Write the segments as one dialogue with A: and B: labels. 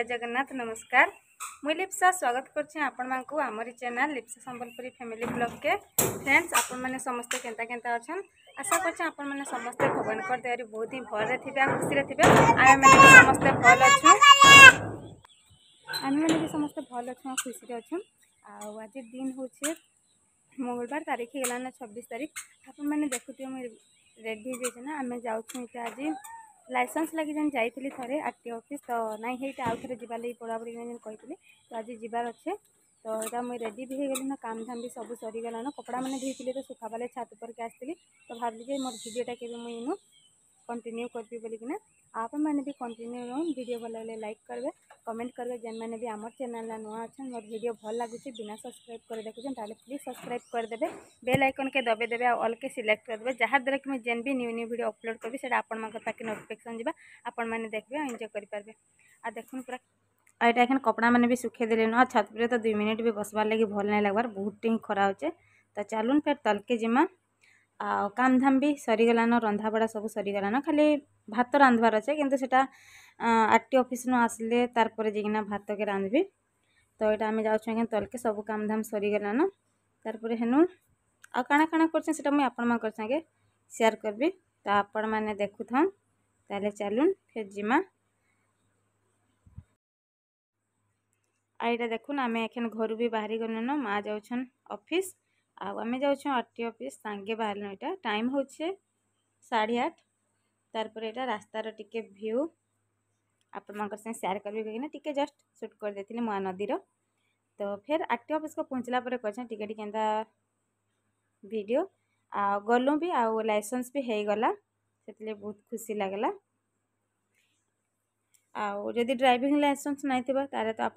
A: जय जगन्नाथ नमस्कार मुई लिप्सा स्वागत करें आमरी channel Lipsa Sambalpuri family vlog के फ्रेंड्स आपण समस्ते के आशा कर समस्ते भगवान दया बहुत ही भल खुशी थे आम समस्त भल अच्छा आम मैंने समस्त भल अच्छा खुशी अच्छा आज दिन हूँ मंगलवार तारीख गलाना छब्बीस तारीख आप देखु मुझे रेडी ना आम जाऊँ आज ଲାଇସେନ୍ସ ଲାଗି ଯେନ୍ ଯାଇଥିଲି ଥରେ ଆର୍ ଟି ଅଫିସ୍ ତ ନାଇଁ ହେଇଟା ଆଉ ଥରେ ଯିବାର୍ ଲାଗି ପଢ଼ାପଢ଼ି ଯେନ୍ କହିଥିଲି ତ ଆଜି ଯିବାର ଅଛେ ତ ଏଇଟା ମୁଇଁ ରେଡ଼ି ବି ହେଇଗଲିନ କାମ୍ ଧାମ୍ ବି ସବୁ ସରିଗଲାନ କପଡ଼ା ମାନେ ଧୋଇଥିଲି ତ ଶୁଖାବାର୍ ଲାଗି ଛାତ ଉପରକେ ଆସିଥିଲି ତ ଭାବିଲି ଯେ ମୋର ଭିଡ଼ିଓଟା କେବେ ମୁଇଁ ଇନୁ କଣ୍ଟିନ୍ୟୁ କରିବି ବୋଲିକିନା ଆପଣମାନେ ବି କଣ୍ଟିନ୍ୟୁ ରୁହନ୍ ଭିଡ଼ିଓ ଭଲ ଲାଗିଲେ ଲାଇକ୍ କରିବେ କମେଣ୍ଟ କରିବେ ଯେନ୍ମାନେ ବି ଆମର ଚ୍ୟାନେଲ୍ରେ ନୂଆ ଅଛନ୍ ମୋର ଭିଡ଼ିଓ ଭଲ ଲାଗୁଛି ବିନା ସବସ୍କ୍ରାଇବ୍ କରି ଦେଖୁଛନ୍ ତାହେଲେ ପ୍ଲିଜ୍ ସବସ୍କ୍ରାଇବ୍ କରିଦେବେ ବେଲ୍ ଆଇକନ୍କେ ଦବେଇଦେବେ ଆଉ ଅଲ୍କେ ସିଲେକ୍ଟ କରିଦେବେ ଯାହାଦ୍ୱାରା କି ମୁଁ ଯେନ୍ ବି ନ୍ୟୁ ନ୍ୟୁ ଭିଡ଼ିଓ ଅପଲୋଡ଼ କରିବି ସେଇଟା ଆପଣମାନଙ୍କ ପାଖେ ନୋଟିଫିକେସନ୍ ଯିବା ଆପଣମାନେ ଦେଖିବେ ଆଉ ଏନ୍ଜୟ କରିପାରିବେ ଆଉ ଦେଖୁନ୍ ପୁରା ଆଉ ଏଇଟା ଏଖେନ୍ କପଡ଼ା ମାନେ ବି ଶୁଖେଇ ଦେଲେନ ଆଉ ଛାତ ଉପରେ ତ ଦୁଇ ମିନିଟ୍ ବି ବସବାର୍ ଲାଗି ଭଲ୍ ନାଇଁ ଲାଗ୍ବାର୍ ବହୁତଟେ ହିଁ ଖରା ହଉଛେ ତ ଚାଲୁନ୍ ଫେର୍ ତଲ୍କେ ଯିମା ଆଉ କାମ୍ ଧାମ୍ ବି ସରିଗଲାନ ରନ୍ଧାବଢ଼ା ସବୁ ସରିଗଲାନ ଖାଲି ଭାତ ରାନ୍ଧବାର୍ ଅଛେ କିନ୍ତୁ ସେଟା ଆର୍ ଟି ଅଫିସ୍ନୁ ଆସିଲେ ତାର୍ ପରେ ଯାଇକିନା ଭାତକେ ରାନ୍ଧ୍ବି ତ ଏଇଟା ଆମେ ଯାଉଛୁ ଆଜ୍ଞା ତଲ୍କେ ସବୁ କାମ୍ ସରିଗଲାନ ତାର୍ ପରେ ହେନୁ ଆଉ କାଣା କାଣା କରୁଛେଁ ସେଟା ମୁଇଁ ଆପଣମାନଙ୍କର ସାଙ୍ଗେ ସେୟାର୍ କର୍ବି ତ ଆପଣମାନେ ଦେଖୁଥାଉନ୍ ତାହେଲେ ଚାଲୁନ୍ ଫେର୍ ଯିମା ଆଉ ଏଇଟା ଦେଖୁନ୍ ଆମେ ଏଖେନ୍ ଘରୁ ବି ବାହାରି ଗଲୁନ ମାଆ ଯାଉଛନ୍ ଅଫିସ୍ आम जाऊ आर टी अफिस् सांगे बाहर यहाँ टाइम हो साढ़े आठ तार यहाँ रास्तार टिके भ्यू आप सेयार करना टी जस्ट सुट कर दे मुआ नदी तो फेर आर टी अफिस् पहुँचला टिके टिके भिड गलूँ भी आ लाइसेंस भी होगा से बहुत खुशी लगला आदि ड्राइविंग लाइसेंस नहीं थी तारे तो आप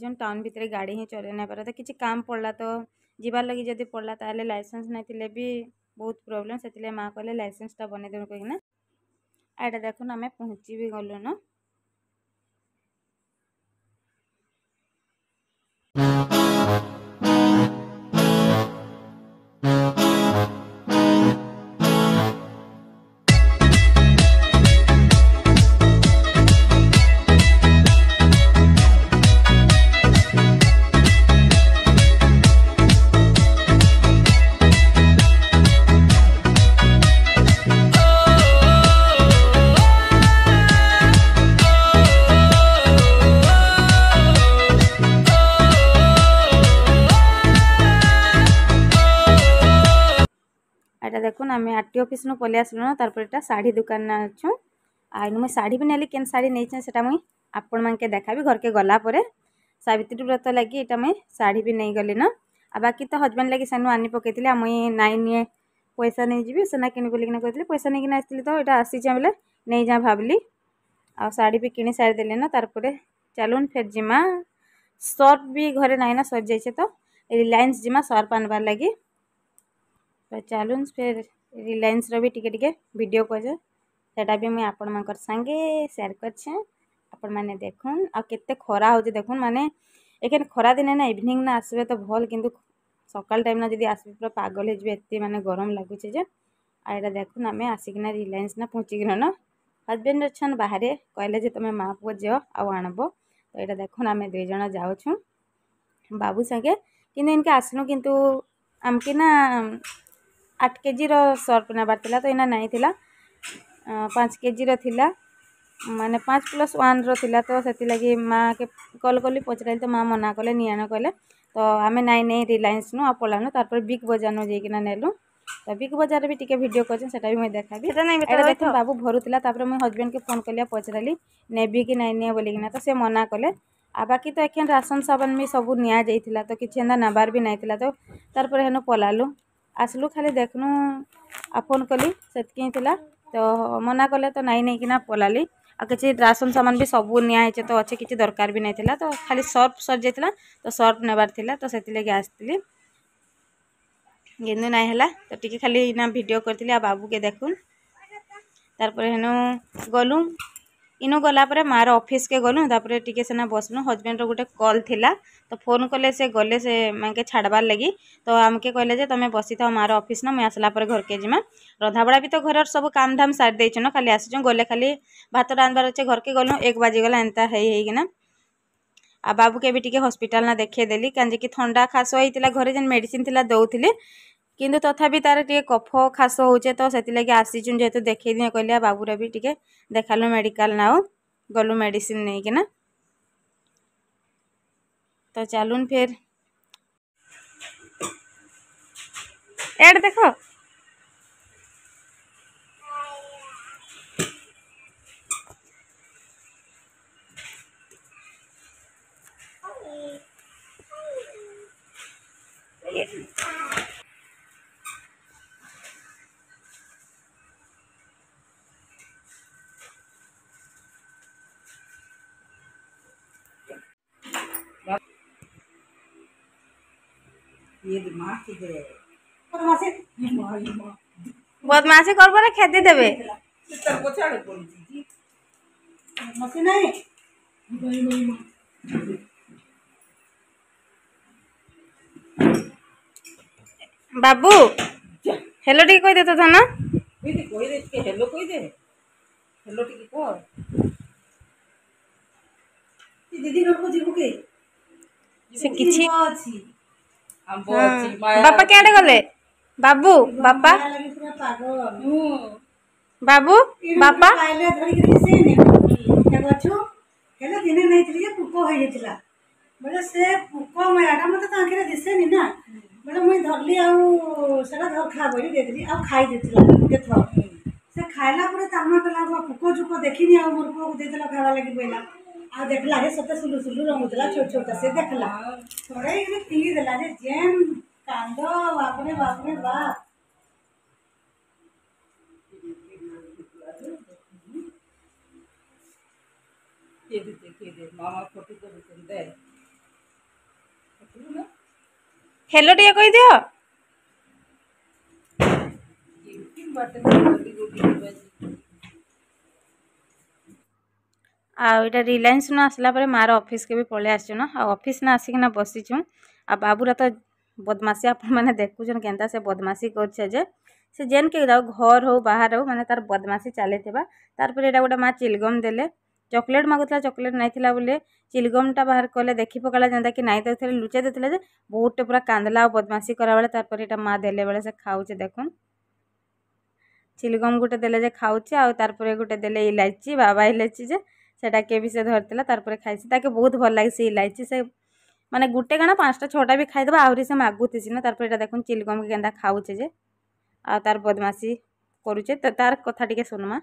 A: जान टाउन भितर गाड़ी ही चलने पर तो किसी काम पड़ला तो ଯିବାର୍ ଲାଗି ଯଦି ପଡ଼୍ଲା ତାହେଲେ ଲାଇସେନ୍ସ ନାଇଁଥିଲେ ବି ବହୁତ ପ୍ରୋବ୍ଲେମ୍ ସେଥିଲାଗି ମା' କହିଲେ ଲାଇସେନ୍ସଟା ବନେଇଦେବେ କହିକିନା ଆଇଟା ଦେଖୁନ୍ ଆମେ ପହଞ୍ଚି ବି ଗଲୁନ देख आम आर टी अफिस पलि आसल तरह शाढ़ी दुकान अच्छे आई मुझे शाढ़ी भी नैली के शाढ़ी नहीं चाहे सीटा मुई आपण मैं देखा घर के गला सवित्री व्रत लगे ये मुझे शाढ़ी भी नहीं गली ना बाकी तो हजबैंड लगे सैन आनी पकई थी मुई नाई निए पैसा नहीं जी सेना किन बोलिकी कहते पैसा नहीं कि तो यहाँ आसी जाए बोले नहीं जा आ शाढ़ी भी किणी सारी देना ना तार चल फेर जीमा सर्फ भी घरे ना ना सर जाइए तो रिलायस जीमा सर्फ आनवार लगी ତ ଚାଲୁନ୍ ଫେର୍ ରିଲାଏନ୍ସର ବି ଟିକେ ଟିକେ ଭିଡ଼ିଓ କରିଛେ ସେଟା ବି ମୁଇଁ ଆପଣମାନଙ୍କର ସାଙ୍ଗେ ସେୟାର କରିଛେଁ ଆପଣମାନେ ଦେଖୁନ୍ ଆଉ କେତେ ଖରା ହେଉଛି ଦେଖୁନ୍ ମାନେ ଏଖେନ୍ ଖରାଦିନେ ନା ଇଭିନିଂ ନା ଆସିବେ ତ ଭଲ୍ କିନ୍ତୁ ସକାଳ ଟାଇମ୍ନା ଯଦି ଆସିବେ ପୁରା ପାଗଲ ହେଇଯିବେ ଏତେ ମାନେ ଗରମ ଲାଗୁଛି ଯେ ଆଉ ଏଇଟା ଦେଖୁନ୍ ଆମେ ଆସିକିନା ରିଲାଏନ୍ସ ନା ପହଞ୍ଚିକିନା ହଜବେଣ୍ଡ ଅଛନ୍ ବାହାରେ କହିଲେ ଯେ ତୁମେ ମା ପୁଅ ଝିଅ ଆଉ ଆଣବ ତ ଏଇଟା ଦେଖୁନ୍ ଆମେ ଦୁଇ ଜଣ ଯାଉଛୁ ବାବୁ ସାଙ୍ଗେ କିନ୍ତୁ ଇନକେ ଆସିନୁ କିନ୍ତୁ ଆମକେ आठ के जी रर्ट नेबार तो ये ना थी पाँच के जी रहा मानने पाँच प्लस वन रहा तो से लगे माँ के कल कल पचार तो माँ मना कले नि कहले तो आम नाई नहीं रिलायस नु आ पलानु तपर बिग बजार नु जाना नेलु तो बिग बजार भी टी भिड कर देखा देख बाबू भरूला मुझ हजबैंड के फोन कलिया पचारि ने कि नाई निए बोलिकिना तो सी मना कले आ बाकी तो एखे राशन साबन तो भी सब निया तो किसी एंता नबार भी नहीं था तो तार पर हेनु पलालू ଆସିଲୁ ଖାଲି ଦେଖନୁ ଆଉ ଫୋନ୍ କଲି ସେତ୍କି ହିଁ ଥିଲା ତ ମନା କଲେ ତ ନାଇଁ ନେଇକିନା ପଲାଲି ଆଉ କିଛି ରାସନ ସାମାନ ବି ସବୁ ନିଆ ହେଇଛେ ତ ଅଛେ କିଛି ଦରକାର ବି ନାଇଁ ଥିଲା ତ ଖାଲି ସର୍ଫ ସରିଯାଇଥିଲା ତ ସର୍ଫ ନେବାର ଥିଲା ତ ସେଥିଲାଗି ଆସିଥିଲି କିନ୍ତୁ ନାଇଁ ହେଲା ତ ଟିକେ ଖାଲି ନା ଭିଡ଼ିଓ କରିଥିଲି ଆଉ ବାବୁକେ ଦେଖୁନ୍ ତାପରେ ହେନୁ ଗଲୁ ଇନୁ ଗଲାପରେ ମାଆର ଅଫିସ୍କେ ଗଲୁ ତାପରେ ଟିକେ ସିନା ବସିଲୁ ହଜବେଣ୍ଡର ଗୋଟେ କଲ୍ ଥିଲା ତ ଫୋନ୍ କଲେ ସେ ଗଲେ ସେ ମାଙ୍କେ ଛାଡ଼ବାର୍ ଲାଗି ତ ଆମକେ କହିଲେ ଯେ ତମେ ବସିଥାଅ ମାଆର ଅଫିସ୍ ନ ମୁଇଁ ଆସିଲା ପରେ ଘରକେ ଯିମା ରନ୍ଧାବଢ଼ା ବି ତ ଘରର ସବୁ କାମଧାମ ସାରି ଦେଇଛୁ ନା ଖାଲି ଆସିଛୁ ଗଲେ ଖାଲି ଭାତ ରାନ୍ଧବାର ଅଛେ ଘରକେ ଗଲୁ ଏକ ବାଜିଗଲା ଏନ୍ତା ହେଇ ହେଇକିନା ଆଉ ବାବୁକେ ବି ଟିକେ ହସ୍ପିଟାଲ ନା ଦେଖେଇଦେଲି କାହିଁକି ଥଣ୍ଡା ଖାସ ହେଇଥିଲା ଘରେ ଯେନ୍ ମେଡ଼ିସିନ୍ ଥିଲା ଦେଉଥିଲେ কিন্তু তথাপি তার ଟିକେ কফ ଖାସ ହେଉଛେ ତ ସେଥିଲାଗି ଆସିଛୁ ଯେହେତୁ ଦେଖେଇ ଦିନେ କହିଲେ ବାବୁରା ବି ଟିକେ ଦେଖାଲୁ ମେଡ଼ିକାଲ ନାଉ ଗଲୁ ମେଡ଼ିସିନ ନେଇକିନା ତ ଚାଲୁନ୍ ଫେର୍ ଏଡ଼୍ ଦେଖ বদমাসি করবো না খেতে দেবে বাবু হ্যালো টিকে কই দে তো থানা কই দে হ্যালো কই দে হ্যালো টিকে কর দিদি উপর যাবো কে সে কিছু আছে ବାପା କେଆଡ଼େ ଗଲେ ବାବୁ ବାପା ବାବୁ ବାପା ହେଲେ ଦିନେ ନେଇଥିଲି ଯେ ପୋକ ହେଇଯାଇଥିଲା ବୋଲେ ସେ ପୋକ ମୟାଟା ମୋତେ ତ ଆଖିରେ ଦିଶେନି ନା ବୋଲେ ମୁଇଁ ଧରଲି ଆଉ ସେଟା ଧର ଖା ବୋଲି ଦେଇଦେଲି ଆଉ ଖାଇ ଦେଇଥିଲା ଗୋଟେ ଥର ସେ ଖାଇଲା ପରେ ତାମା କଲା ପୋକ ଜୋକ ଦେଖିନି ଆଉ ମୋର ପୁଅକୁ ଦେଇଦେଲା ଖାଇବା ଲାଗି ବୋଇଲା आ देखला रे सते सुलु सुलु रंगुतला छोट छोट से देखला हाँ। थोड़े इने पी देला रे जेम कांदो बापरे बापरे बा ये दे देखिए दे मामा फोटो तो दे हेलो डिया कोई दियो बटन गोटी गोटी बजी ଆଉ ଏଇଟା ରିଲାଏନ୍ସ ନ ଆସିଲା ପରେ ମାଆର ଅଫିସ୍କେ ବି ପଳେଇ ଆସିଛୁନ ଆଉ ଅଫିସ୍ ନ ଆସିକିନା ବସିଛୁ ଆଉ ବାବୁର ତ ବଦମାସି ଆପଣମାନେ ଦେଖୁଛନ୍ କେନ୍ତା ସେ ବଦମାସି କରୁଛେ ଯେ ସେ ଯେନ୍କେ ଯାଉ ଘର ହଉ ବାହାର ହଉ ମାନେ ତାର ବଦମାସି ଚାଲିଥିବା ତାର ପରେ ଏଇଟା ଗୋଟେ ମାଆ ଚିଲଗମ୍ ଦେଲେ ଚକୋଲେଟ୍ ମାଗୁଥିଲା ଚକୋଲେଟ୍ ନାଇଁଥିଲା ବୋଲେ ଚିଲଗମ୍ଟା ବାହାର କଲେ ଦେଖି ପକାଲା ଯେନ୍ତାକି ନାଇଁ ଦେଉଥିଲେ ଲୁଚେଇ ଦେଉଥିଲେ ଯେ ବହୁତଟେ ପୁରା କାନ୍ଦଲା ଆଉ ବଦମାସି କଲାବେଳେ ତାପରେ ଏଇଟା ମାଆ ଦେଲେ ବେଳେ ସେ ଖାଉଛେ ଦେଖୁନ୍ ଚିଲଗମ୍ ଗୋଟେ ଦେଲେ ଯେ ଖାଉଛି ଆଉ ତାପରେ ଗୋଟେ ଦେଲେ ଇଲାଇଚି ବାବା ଇଲାଇଚି ଯେ সেটা কে ବି ସେ ଧରିଥିଲା ତାପରେ ଖାଇସି ତାକେ ବହୁତ ଭଲ ଲାଗେ ସେ ଇଲାଇଚି ସେ ମାନେ ଗୋଟେ କାଣା ପାଞ୍ଚଟା ଛଅଟା ବି ଖାଇଦେବା ଆହୁରି ସେ ମାଗୁଥିସି ନା ତାପରେ ଏଇଟା ଦେଖୁନ୍ ଚିଲିକମ୍କି କେନ୍ତା ଖାଉଛେ ଯେ ଆଉ ତାର ବଦମାସି କରୁଛେ ତ ତାର କଥା ଟିକେ ଶୁଣମା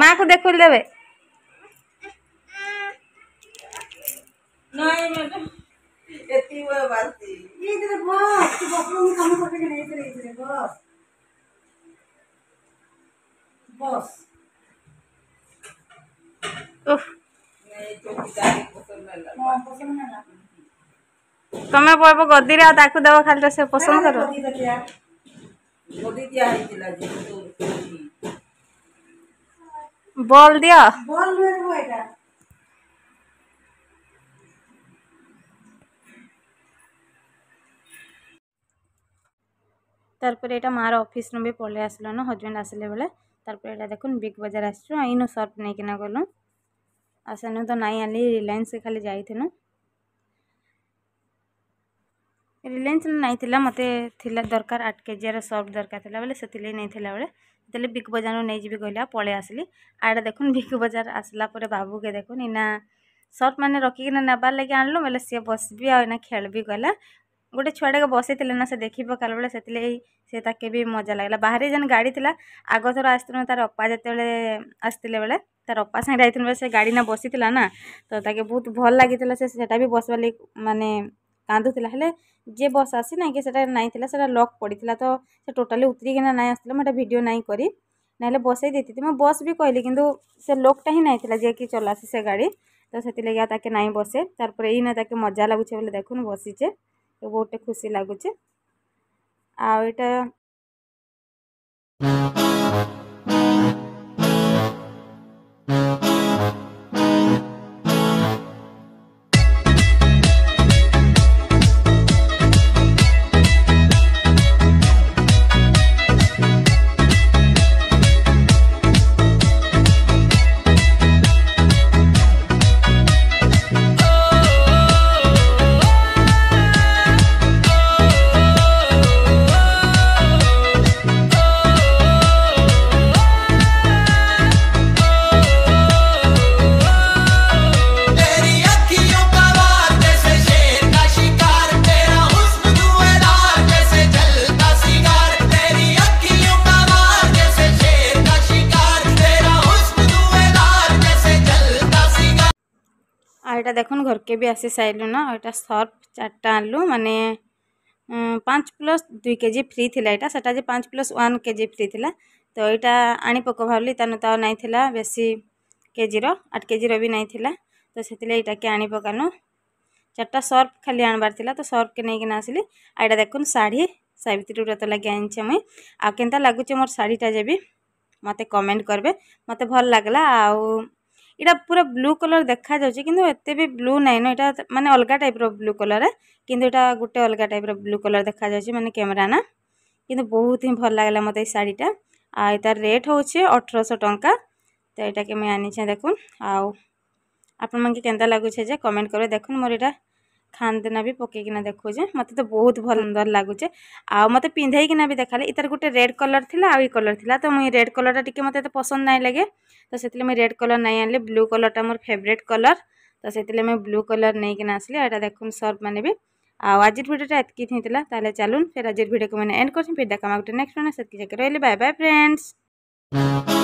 A: ମାଆକୁ ଦେଖୁଲି ଦେବେ ବସ୍ তুমি পড়বো ଗଦିରେ ଆଉ ତାକୁ ଦେବ ଖାଲି ସେ ପସନ୍ଦ କର বল দিও তারপরে এটা মার অফিস নু বি পলাই আসলো না হজবেন্ড আসলে বলে তারপরে এটা দেখুন বিগ বাজার আসছো আইনু নিয়ে কিনা গলু ଆଉ ସେନୁ ତ ନାଇଁ ଆଣିଲି ରିଲାଏନ୍ସ ଖାଲି ଯାଇଥିନୁ ରିଲାଏନ୍ସ ନାଇଁ ଥିଲା ମୋତେ ଥିଲା ଦରକାର ଆଠ କେଜିଆର ସର୍ଫ ଦରକାର ଥିଲା ବୋଲେ ସେଥିଲାଗି ନେଇଥିଲା ବେଳେ ସେତେବେଳେ ବିଗ୍ ବଜାରରୁ ନେଇଯିବି କହିଲେ ଆଉ ପଳେଇ ଆସିଲି ଆଡ଼େ ଦେଖୁନ୍ ବିଗ୍ ବଜାର ଆସିଲା ପରେ ବାବୁକେ ଦେଖୁନ୍ ଇନା ସର୍ଫ ମାନେ ରଖିକିନା ନେବାର୍ ଲାଗି ଆଣିଲୁ ବୋଲେ ସିଏ ବସିବି ଆଉ ଇନା ଖେଳିବି ଗଲା ଗୋଟେ ଛୁଆଟାକେ ବସିଥିଲେ ନା ସେ ଦେଖି ପକାଲା ବେଳେ ସେଥିଲାଗି ସେ ତାକେ ବି ମଜା ଲାଗିଲା ବାହାରେ ଯେନ୍ ଗାଡ଼ି ଥିଲା ଆଗ ଥର ଆସିଥିଲୁ ତାର ଅପା ଯେତେବେଳେ ଆସିଥିଲେ ବେଳେ তার অপা সাংরে আইছিল বেলে সে গাড়ি না বসিলা না তো তাকে বহুত ভাল লাগিলা সে সেটা বি বসবার লাগে মানে কাঁদুলা হলে যে বস আসি না কি সেটা নাই সেটা লক পড়িলা তো সে টোটালি উতরিকিনা নাই আসলে মু এটা ভিডিও নাই করি নাহলে বসাই দিয়ে মু বস বি কহিলি কিন্তু সে লোকটা হি নাই যে কি চলাসি সে গাড়ি তো সেগে তাকে নাই বসে তারপরে এই না তাকে মজা লাগুছে বলে দেখুন বসিছে তো বহুতটা খুশি লাগুছে আর এটা এটা দেখুন ঘরকে বি আসি সাইলু না এটা সর্ফ চারটা আনলু মানে পাঁচ প্লস দুই কেজি ফ্রি লা এটা সেটা যে পাঁচ প্লস ওয়ান কেজি ফ্রি লা তো এটা আনি পক ভাবলি তার তো নাই লা বেশি কেজির আট কেজির বি নাই লা তো সেলে এটাকে আনি পকালু চারটা সর্ফ খালি আনবার লা তো সর্ফকে নেই আসলি আর এটা দেখুন শাড়ি ସାବିତ୍ରୀ ବ୍ରତ ଲାଗି ଆଣିଛେ ମୁଇଁ ଆଉ କେନ୍ତା ଲାଗୁଛେ ମୋର ଶାଢ଼ୀଟା ଯେବି ମୋତେ କମେଣ୍ଟ କରିବେ ମୋତେ ଭଲ ଲାଗିଲା ଆଉ ଏଇଟା ପୁରା ବ୍ଲୁ କଲର୍ ଦେଖାଯାଉଛି କିନ୍ତୁ ଏତେ ବି ବ୍ଲୁ ନାଇଁନ ଏଇଟା ମାନେ ଅଲଗା ଟାଇପ୍ର ବ୍ଲୁ କଲର୍ କିନ୍ତୁ ଏଇଟା ଗୋଟେ ଅଲଗା ଟାଇପ୍ର ବ୍ଲୁ କଲର୍ ଦେଖାଯାଉଛି ମାନେ କ୍ୟାମେରା ନା କିନ୍ତୁ ବହୁତ ହିଁ ଭଲ ଲାଗିଲା ମୋତେ ଏଇ ଶାଢ଼ୀଟା ଆଉ ତାର ରେଟ୍ ହେଉଛି ଅଠରଶହ ଟଙ୍କା ତ ଏଇଟା କେମିତି ଆଣିଛେ ଦେଖୁନ୍ ଆଉ ଆପଣମାନକେ କେନ୍ତା ଲାଗୁଛେ ଯେ କମେଣ୍ଟ କରିବେ ଦେଖୁନ୍ ମୋର ଏଇଟା ଖାନ୍ଦେନା ବି ପକେଇକିନା ଦେଖୁଛେ ମୋତେ ତ ବହୁତ ଭଲ ସୁନ୍ଦର ଲାଗୁଛେ ଆଉ ମୋତେ ପିନ୍ଧେଇକିନା ବି ଦେଖାଲେ ଇତାର ଗୋଟେ ରେଡ୍ କଲର୍ ଥିଲା ଆଉ ଇ କଲର୍ ଥିଲା ତ ମୁଇଁ ରେଡ୍ କଲର୍ଟା ଟିକେ ମୋତେ ଏତେ ପସନ୍ଦ ନାଇଁ ଲାଗେ ତ ସେଥିଲାଗି ମୁଇଁ ରେଡ୍ କଲର୍ ନାଇଁ ଆଣିଲି ବ୍ଲୁ କଲର୍ଟା ମୋର ଫେଭରେଟ୍ କଲର୍ ତ ସେଥିଲାଗି ମୁଇଁ ବ୍ଲୁ କଲର୍ ନେଇକିନା ଆସିଲି ଏଇଟା ଦେଖୁନ୍ ସର୍ଫ ମାନେ ବି ଆଉ ଆଜିର ଭିଡ଼ିଓଟା ଏତିକି ହିଁ ଥିଲା ତାହେଲେ ଚାଲୁନ୍ ଫେର୍ ଆଜିର ଭିଡ଼ିଓକୁ ମାନେ ଏଣ୍ଡ କରୁଛି ଫିର୍ ଦେଖାମା ଗୋଟେ ନେକ୍ସଟ ସେତିକି ଯାକେ ରହିଲି ବାଏ ବାଏ ଫ୍ରେଣ୍ଡସ୍